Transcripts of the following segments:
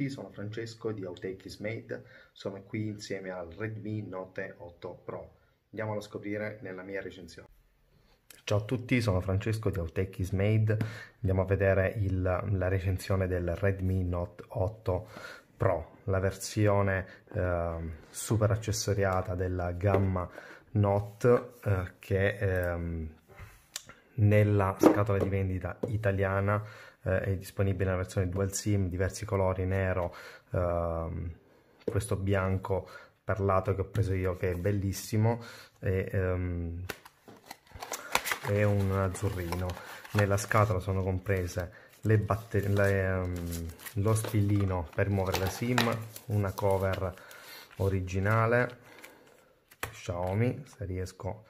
tutti, sono Francesco di Outtake Made, sono qui insieme al Redmi Note 8 Pro. Andiamolo a scoprire nella mia recensione. Ciao a tutti, sono Francesco di Outtake Made, andiamo a vedere il, la recensione del Redmi Note 8 Pro, la versione eh, super accessoriata della gamma Note eh, che ehm, nella scatola di vendita italiana eh, è disponibile la versione dual sim, diversi colori, nero, ehm, questo bianco perlato che ho preso io che è bellissimo e, ehm, e un azzurrino. Nella scatola sono comprese le batter- le, um, lo spillino per muovere la sim, una cover originale Xiaomi, se riesco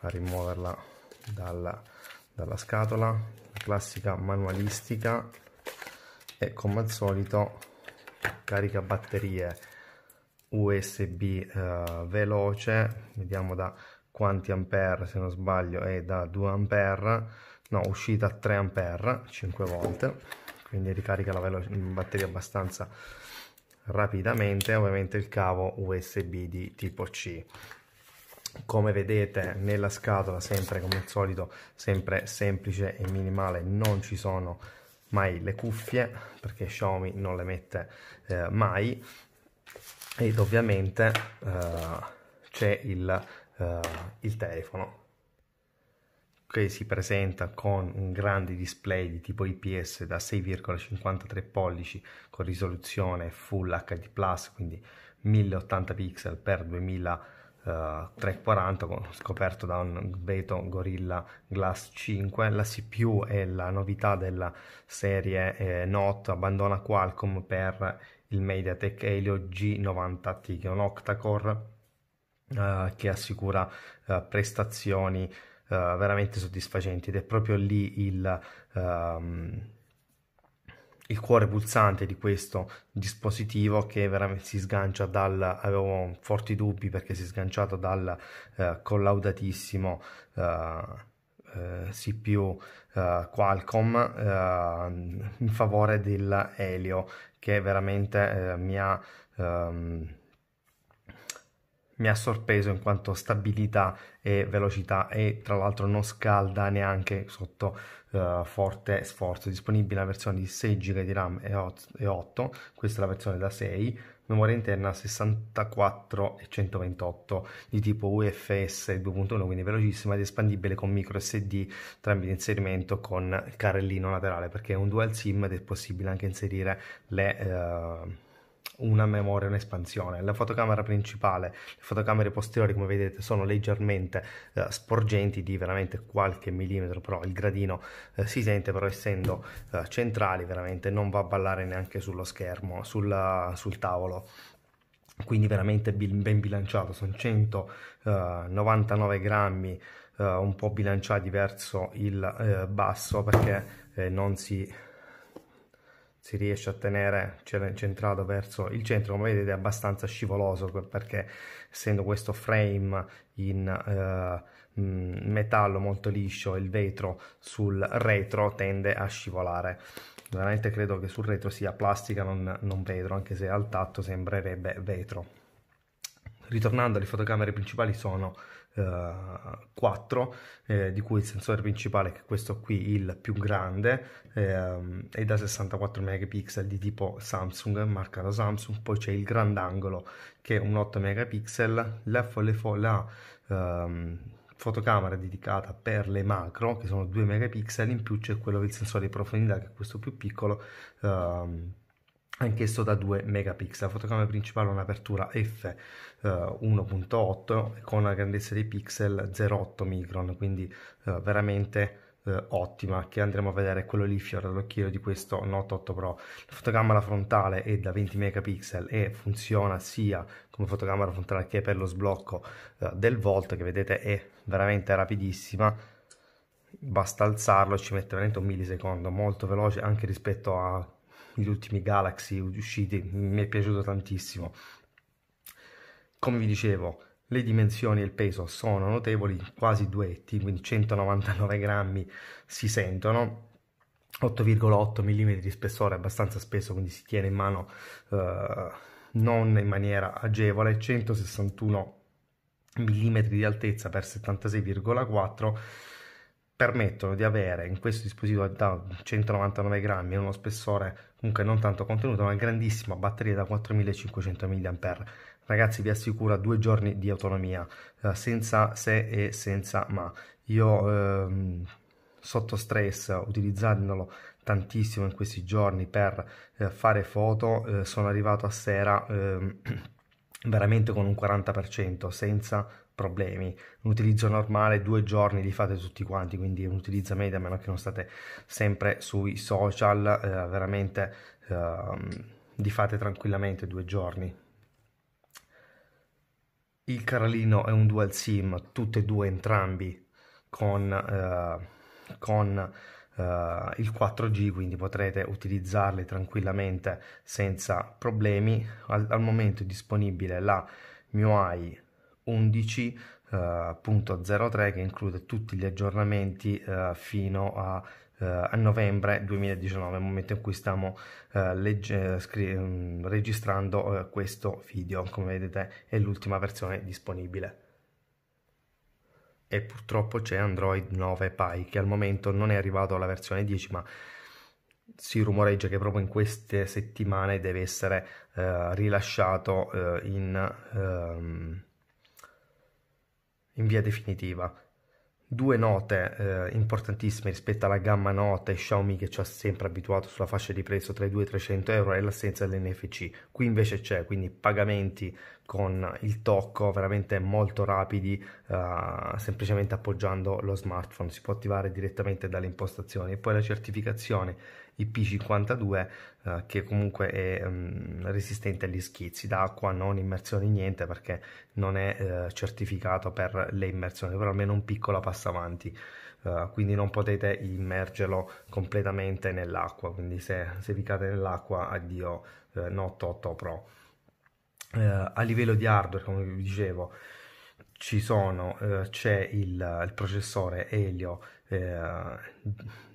a rimuoverla dalla, dalla scatola, classica manualistica e come al solito carica batterie USB eh, veloce, vediamo da quanti ampere se non sbaglio è da 2 ampere, no uscita 3 ampere 5 volte, quindi ricarica la batteria abbastanza rapidamente, ovviamente il cavo USB di tipo C come vedete nella scatola sempre come al solito sempre semplice e minimale non ci sono mai le cuffie perché Xiaomi non le mette eh, mai ed ovviamente eh, c'è il, eh, il telefono che si presenta con un grande display di tipo IPS da 6,53 pollici con risoluzione Full HD+, quindi 1080 pixel per 2000 340 scoperto da un Beto Gorilla Glass 5 la CPU è la novità della serie eh, Note abbandona Qualcomm per il MediaTek Helio G90T che è un octa-core uh, che assicura uh, prestazioni eh, veramente soddisfacenti ed è proprio lì il um, il cuore pulsante di questo dispositivo che veramente si sgancia dal avevo forti dubbi perché si è sganciato dal eh, collaudatissimo eh, eh, CPU eh, Qualcomm eh, in favore dell'Elio che veramente eh, mi ha ehm, mi ha sorpreso in quanto stabilità e velocità e tra l'altro non scalda neanche sotto uh, forte sforzo. Disponibile la versione di 6 GB di RAM e 8, questa è la versione da 6, memoria interna 64 e 128 di tipo UFS 2.1, quindi velocissima ed espandibile con micro SD tramite inserimento con carrellino laterale perché è un dual SIM ed è possibile anche inserire le... Uh, una memoria, un'espansione. La fotocamera principale, le fotocamere posteriori come vedete sono leggermente eh, sporgenti di veramente qualche millimetro, però il gradino eh, si sente, però essendo eh, centrali veramente non va a ballare neanche sullo schermo, sulla, sul tavolo quindi veramente ben bilanciato, sono 199 eh, grammi eh, un po' bilanciati verso il eh, basso perché non si si riesce a tenere centrato verso il centro come vedete è abbastanza scivoloso perché essendo questo frame in eh, metallo molto liscio il vetro sul retro tende a scivolare veramente credo che sul retro sia plastica non, non vetro anche se al tatto sembrerebbe vetro ritornando alle fotocamere principali sono eh, 4, eh, di cui il sensore principale, che è questo qui, il più grande, eh, è da 64 megapixel di tipo Samsung, marca da Samsung, poi c'è il grandangolo che è un 8 megapixel, la, la, la ehm, fotocamera dedicata per le macro, che sono 2 megapixel, in più c'è quello del sensore di profondità, che è questo più piccolo, ehm, anch'esso da 2 megapixel, fotocamera principale un'apertura f 1.8 eh, con una grandezza dei pixel 0.8 micron, quindi uh, veramente uh, ottima che andremo a vedere quello lì fiore all'occhiello di questo Note 8 Pro. La fotocamera frontale è da 20 megapixel e funziona sia come fotocamera frontale che per lo sblocco del Volt che vedete è veramente rapidissima basta alzarlo e ci mette veramente un millisecondo molto veloce anche rispetto a gli ultimi Galaxy usciti, mi è piaciuto tantissimo. Come vi dicevo, le dimensioni e il peso sono notevoli, quasi duetti, quindi 199 grammi si sentono. 8,8 mm di spessore abbastanza spesso, quindi si tiene in mano eh, non in maniera agevole, 161 mm di altezza per 76,4 permettono di avere in questo dispositivo da 199 grammi uno spessore comunque non tanto contenuto una grandissima batteria da 4500 mAh ragazzi vi assicura due giorni di autonomia eh, senza se e senza ma io ehm, sotto stress utilizzandolo tantissimo in questi giorni per eh, fare foto eh, sono arrivato a sera ehm, veramente con un 40% senza problemi. Un utilizzo normale, due giorni li fate tutti quanti, quindi un utilizzo media, a meno che non state sempre sui social, eh, veramente eh, li fate tranquillamente due giorni. Il Carlino è un dual sim, tutte e due entrambi con, eh, con eh, il 4G, quindi potrete utilizzarli tranquillamente senza problemi. Al, al momento è disponibile la MIUI 11.03 eh, che include tutti gli aggiornamenti eh, fino a eh, a novembre 2019, momento in cui stiamo uh, legge, scri- mm, registrando uh, questo video. Come vedete è l'ultima versione disponibile. E purtroppo c'è Android 9 Pie che al momento non è arrivato alla versione 10 ma si rumoreggia che proprio in queste settimane deve essere uh, rilasciato in... Um, in via definitiva. Due note eh, importantissime rispetto alla gamma note Xiaomi che ci ha sempre abituato sulla fascia di prezzo tra i 2 e i 300 euro è l'assenza dell'NFC. Qui invece c'è, quindi pagamenti con il tocco veramente molto rapidi, eh, semplicemente appoggiando lo smartphone. Si può attivare direttamente dalle impostazioni. E poi la certificazione IP52 eh, che comunque è mh, mm, resistente agli schizzi d'acqua, non immersioni niente perché non è eh, certificato per le immersioni, però almeno un piccolo passo avanti. Uh, quindi non potete immergerlo completamente nell'acqua quindi se, se vi cade nell'acqua addio eh, Note 8 Pro uh, a livello di hardware come vi dicevo ci sono, uh, c'è il, il, processore Helio eh,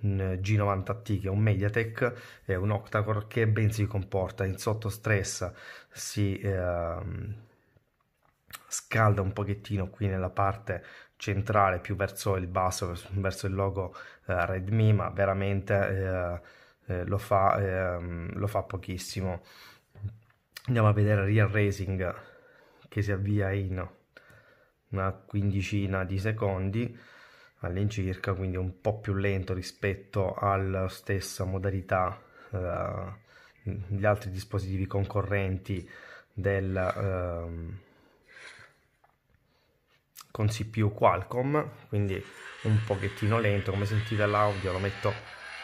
G90T che è un Mediatek, è un octa-core che ben si comporta in sotto stress, si ehm, scalda un pochettino qui nella parte centrale più verso il basso verso il logo eh, Redmi ma veramente eh, eh lo, fa, ehm, lo fa pochissimo andiamo a vedere Real Racing che si avvia in una quindicina di secondi all'incirca, quindi un po' più lento rispetto alla stessa modalità degli eh, gli altri dispositivi concorrenti del, eh, con CPU Qualcomm, quindi un pochettino lento, come sentite l'audio lo metto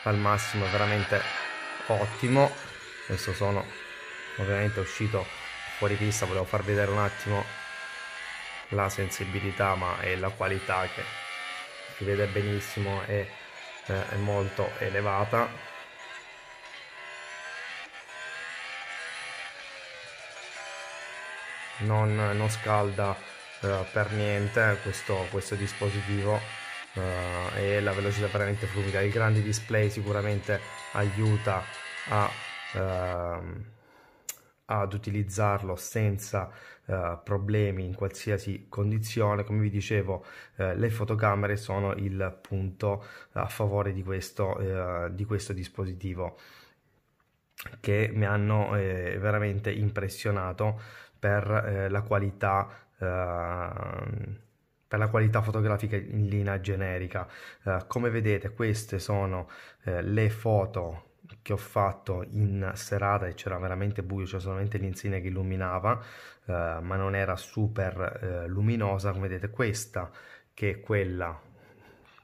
al massimo, veramente ottimo. Adesso sono ovviamente uscito fuori pista, volevo far vedere un attimo la sensibilità ma è la qualità che si vede benissimo è, eh, è molto elevata non, non scalda eh, per niente questo, questo dispositivo eh, e la velocità veramente fluida il grande display sicuramente aiuta a ehm, ad utilizzarlo senza eh, problemi in qualsiasi condizione come vi dicevo eh, le fotocamere sono il punto eh, a favore di questo, eh, di questo dispositivo che mi hanno eh, veramente impressionato per eh, la qualità ehm, la qualità fotografica in linea generica. come vedete queste sono le foto che ho fatto in serata e c'era veramente buio, c'era solamente l'insegna che illuminava, eh, ma non era super eh, luminosa, come vedete questa che è quella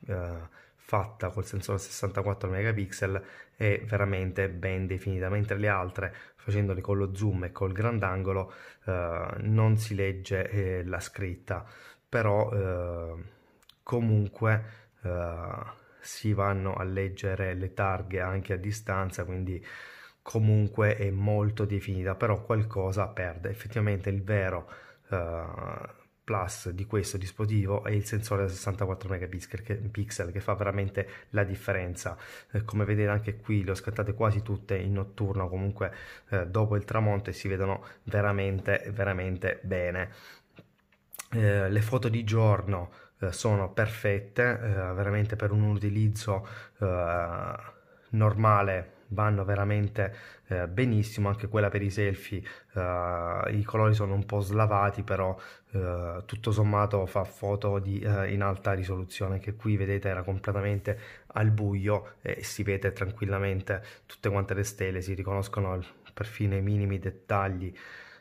eh, fatta col sensore 64 megapixel è veramente ben definita, mentre le altre facendole con lo zoom e col grandangolo eh, non si legge eh, la scritta, però eh, comunque si vanno a leggere le targhe anche a distanza, quindi comunque è molto definita, però qualcosa perde. Effettivamente il vero uh, plus di questo dispositivo è il sensore da 64 megapixel che fa veramente la differenza. Eh, come vedete anche qui le ho scattate quasi tutte in notturno, comunque eh, dopo il tramonto e si vedono veramente veramente bene. Eh, le foto di giorno eh, sono perfette, eh, veramente per un utilizzo eh, normale vanno veramente eh, benissimo, anche quella per i selfie, eh, i colori sono un po' slavati, però eh, tutto sommato fa foto di, in alta risoluzione, che qui vedete era completamente al buio e si vede tranquillamente tutte quante le stelle, si riconoscono perfino i minimi dettagli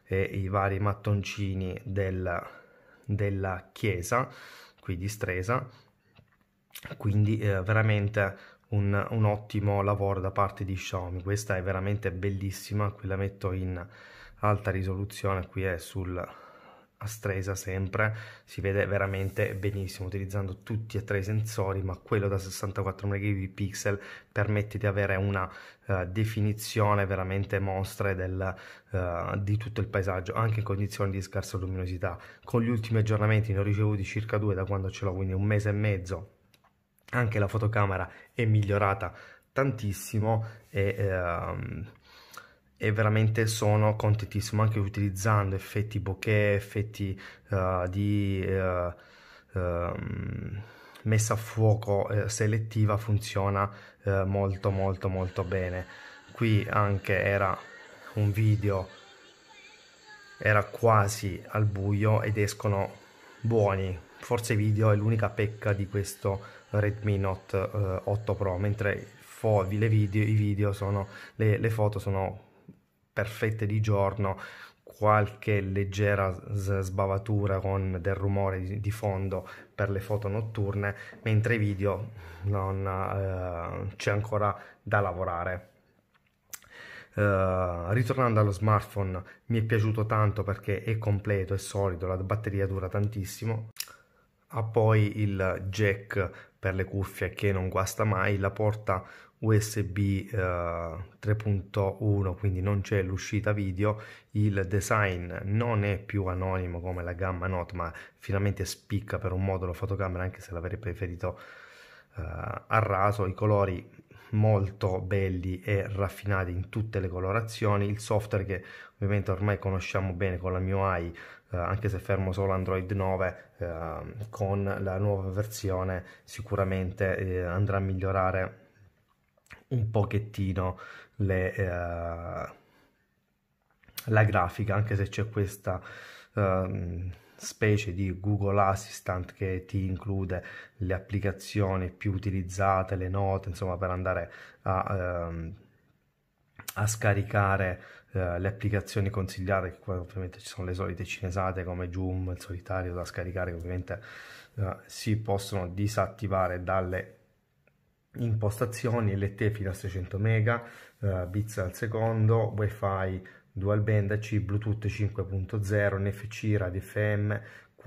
e i vari mattoncini del, della chiesa qui di Stresa, quindi eh, veramente un, un, ottimo lavoro da parte di Xiaomi, questa è veramente bellissima, qui la metto in alta risoluzione, qui è sul a stresa sempre, si vede veramente benissimo utilizzando tutti e tre i sensori, ma quello da 64 megapixel permette di avere una uh, definizione veramente mostre del, uh, di tutto il paesaggio, anche in condizioni di scarsa luminosità. Con gli ultimi aggiornamenti ne ho ricevuti circa due da quando ce l'ho, quindi un mese e mezzo. Anche la fotocamera è migliorata tantissimo e... Uh, e veramente sono contentissimo anche utilizzando effetti bokeh, effetti uh, di uh, um, messa a fuoco uh, selettiva funziona molto molto molto bene. Qui anche era un video era quasi al buio ed escono buoni. Forse video è l'unica pecca di questo Redmi Note 8 Pro, mentre fo- video, i video sono le, le foto sono perfette di giorno, qualche leggera sbavatura con del rumore di fondo per le foto notturne, mentre i video non, eh, c'è ancora da lavorare. Uh, ritornando allo smartphone, mi è piaciuto tanto perché è completo, è solido, la batteria dura tantissimo ha poi il jack per le cuffie che non guasta mai, la porta USB eh, 3.1, quindi non c'è l'uscita video, il design non è più anonimo come la gamma Note, ma finalmente spicca per un modulo fotocamera, anche se l'avrei preferito eh, a raso, i colori molto belli e raffinati in tutte le colorazioni, il software che ovviamente ormai conosciamo bene con la MIUI eh, anche se fermo solo Android 9, eh, con la nuova versione sicuramente eh, andrà a migliorare un pochettino le, la grafica, anche se c'è questa ehm, specie di Google Assistant che ti include le applicazioni più utilizzate, le note, insomma, per andare a, ehm, a scaricare eh, le applicazioni consigliate, che qua ovviamente ci sono le solite cinesate come Zoom, il solitario da scaricare, ovviamente eh, si possono disattivare dalle impostazioni LT fino a 600 MB, eh, bits al secondo, wifi dual band C, Bluetooth 5.0, NFC, radio FM,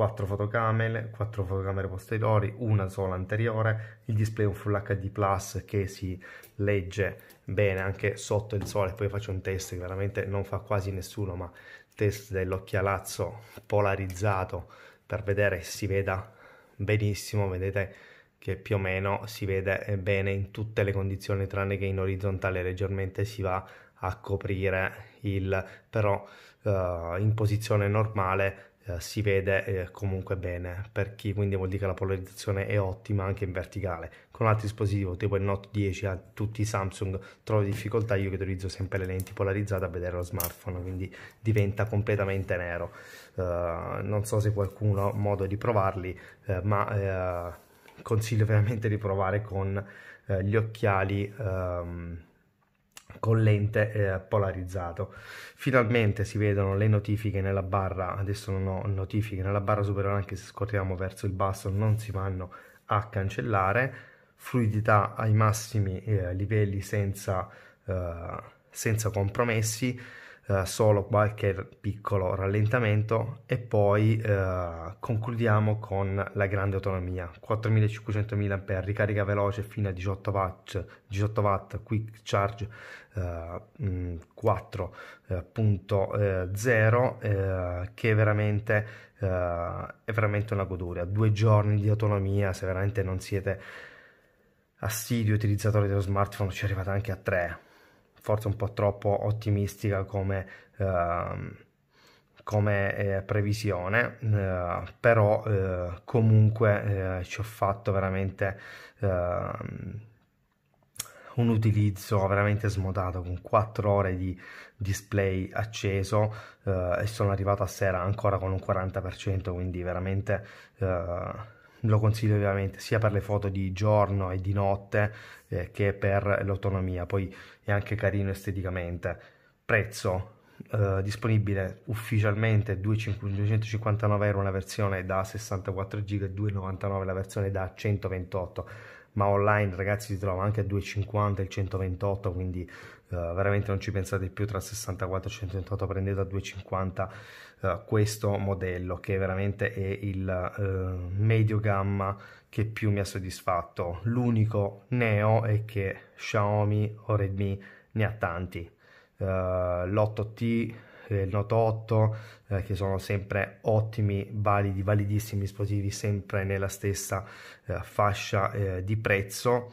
4 fotocamere, 4 fotocamere posteriori, una sola anteriore, il display è un Full HD Plus che si legge bene anche sotto il sole, poi faccio un test che veramente non fa quasi nessuno, ma test dell'occhialazzo polarizzato per vedere se si veda benissimo, vedete che più o meno si vede bene in tutte le condizioni tranne che in orizzontale leggermente si va a coprire il però eh, in posizione normale eh, si vede eh, comunque bene per chi quindi vuol dire che la polarizzazione è ottima anche in verticale con altri dispositivi tipo il Note 10 a tutti i Samsung trovo difficoltà io che utilizzo sempre le lenti polarizzate a vedere lo smartphone quindi diventa completamente nero eh, non so se qualcuno ha modo di provarli eh, ma eh, consiglio veramente di provare con gli occhiali ehm, con lente eh, polarizzato. Finalmente si vedono le notifiche nella barra, adesso non ho notifiche nella barra superiore anche se scorriamo verso il basso non si vanno a cancellare, fluidità ai massimi eh, livelli senza, eh, senza compromessi, eh, solo qualche piccolo rallentamento e poi eh, concludiamo con la grande autonomia 4500 mAh ricarica veloce fino a 18 watt, 18 watt quick charge eh, 4.0 mm, eh, eh, che veramente è veramente una goduria due giorni di autonomia se veramente non siete assidui utilizzatori dello smartphone ci arrivate anche a 3 forse un po' troppo ottimistica come, eh, come eh, previsione, eh, però eh, comunque eh, ci ho fatto veramente ehm, un utilizzo veramente smodato con 4 ore di display acceso eh, e sono arrivato a sera ancora con un 40%, quindi veramente lo consiglio ovviamente sia per le foto di giorno e di notte eh, che per l'autonomia, poi è anche carino esteticamente. Prezzo eh, disponibile ufficialmente 259 euro la versione da 64 giga e 299 la versione da 128 ma online ragazzi si trova anche a 250 e 128 quindi eh, veramente non ci pensate più tra 64 e 128 prendete a 250 uh, eh, questo modello che veramente è il uh, medio gamma che più mi ha soddisfatto l'unico neo è che Xiaomi o Redmi ne ha tanti l'8T il Note 8 eh, che sono sempre ottimi, validi, validissimi dispositivi sempre nella stessa fascia di prezzo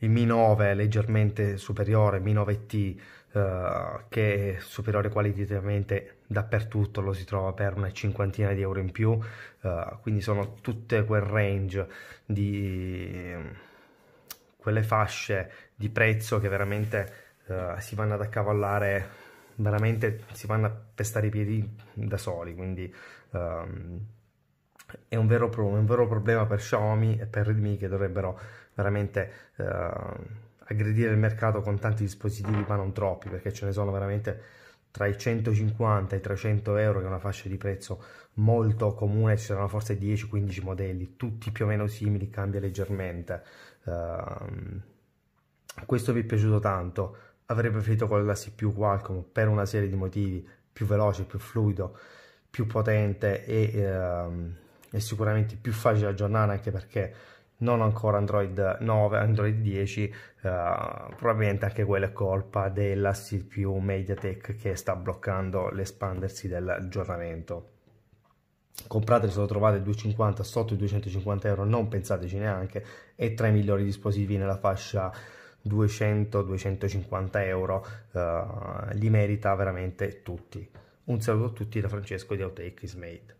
il Mi 9 leggermente superiore, Mi 9T, eh, che è superiore qualitativamente dappertutto, lo si trova per una cinquantina di euro in più, eh, quindi sono tutte quel range di quelle fasce di prezzo che veramente eh, si vanno ad accavallare, veramente si vanno a pestare i piedi da soli, quindi... Ehm, è un vero, pro, un vero, problema per Xiaomi e per Redmi che dovrebbero veramente eh, aggredire il mercato con tanti dispositivi, ma non troppi, perché ce ne sono veramente tra i 150 e i 300 euro, che è una fascia di prezzo molto comune, ci saranno forse 10-15 modelli, tutti più o meno simili, cambia leggermente. Uh, questo vi è piaciuto tanto, avrei preferito con la CPU Qualcomm per una serie di motivi, più veloce, più fluido, più potente e, uh, e sicuramente più facile da aggiornare, anche perché non ancora Android 9, Android 10, uh, eh, probabilmente anche quella è colpa della CPU MediaTek che sta bloccando l'espandersi dell'aggiornamento. Comprateli se lo trovate 250 sotto i 250 euro, non pensateci neanche, è tra i migliori dispositivi nella fascia 200-250 euro, uh, li merita veramente tutti. Un saluto a tutti da Francesco di Autotech Made.